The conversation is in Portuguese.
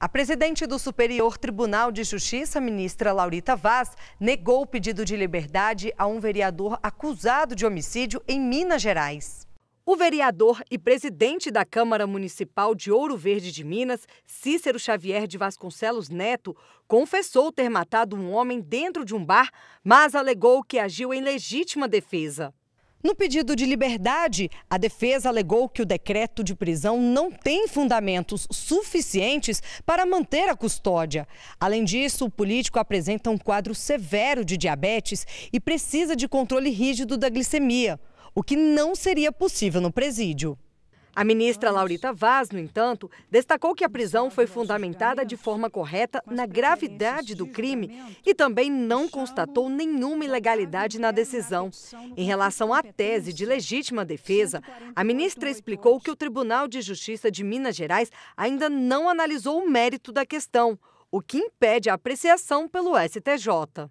A presidente do Superior Tribunal de Justiça, ministra Laurita Vaz, negou o pedido de liberdade a um vereador acusado de homicídio em Minas Gerais. O vereador e presidente da Câmara Municipal de Ouro Verde de Minas, Cícero Xavier de Vasconcelos Neto, confessou ter matado um homem dentro de um bar, mas alegou que agiu em legítima defesa. No pedido de liberdade, a defesa alegou que o decreto de prisão não tem fundamentos suficientes para manter a custódia. Além disso, o político apresenta um quadro severo de diabetes e precisa de controle rígido da glicemia, o que não seria possível no presídio. A ministra Laurita Vaz, no entanto, destacou que a prisão foi fundamentada de forma correta na gravidade do crime e também não constatou nenhuma ilegalidade na decisão. Em relação à tese de legítima defesa, a ministra explicou que o Tribunal de Justiça de Minas Gerais ainda não analisou o mérito da questão, o que impede a apreciação pelo STJ.